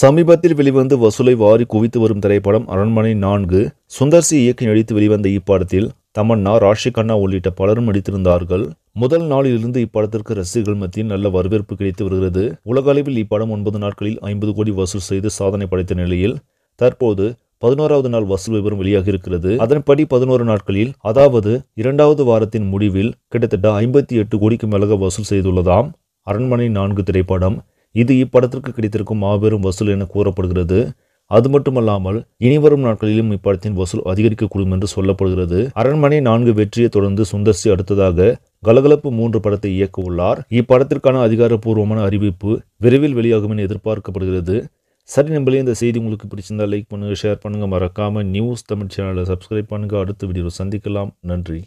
சமீபத்தில் வெளிவந்து வசூலை வாரி குவித்து வரும் திரைப்படம் அரண்மனை நான்கு சுந்தர்சி இயக்கி நடித்து வெளிவந்த இப்படத்தில் தமன்னா ராஷி கண்ணா உள்ளிட்ட பலரும் நடித்திருந்தார்கள் முதல் நாளிலிருந்து இப்படத்திற்கு ரசிகர்கள் மத்தியில் நல்ல வரவேற்பு கிடைத்து வருகிறது உலகளவில் இப்படம் ஒன்பது நாட்களில் ஐம்பது கோடி வசூல் செய்து சாதனை படைத்த நிலையில் தற்போது பதினோராவது நாள் வசூல் விவரம் வெளியாக இருக்கிறது அதன்படி பதினோரு நாட்களில் அதாவது இரண்டாவது வாரத்தின் முடிவில் கிட்டத்தட்ட ஐம்பத்தி எட்டு கோடிக்கு மேலாக வசூல் செய்துள்ளதாம் அரண்மனை நான்கு திரைப்படம் இது இப்படத்திற்கு கிடைத்திருக்கும் மாபெரும் வசூல் என கூறப்படுகிறது அது மட்டுமல்லாமல் இனிவரும் நாட்களிலும் இப்படத்தின் வசூல் அதிகரிக்கக்கூடும் என்று சொல்லப்படுகிறது அரண்மனை நான்கு வெற்றியை தொடர்ந்து சுந்தர்சி அடுத்ததாக கலகலப்பு மூன்று படத்தை இயக்க உள்ளார் இப்படத்திற்கான அதிகாரப்பூர்வமான அறிவிப்பு விரைவில் வெளியாகும் என எதிர்பார்க்கப்படுகிறது சரி நம்பளே இந்த செய்தி உங்களுக்கு பிடிச்சிருந்தால் லைக் பண்ணுங்கள் ஷேர் பண்ணுங்கள் மறக்காமல் நியூஸ் தமிழ் சேனலை சப்ஸ்கிரைப் பண்ணுங்கள் அடுத்த வீடியோ சந்திக்கலாம் நன்றி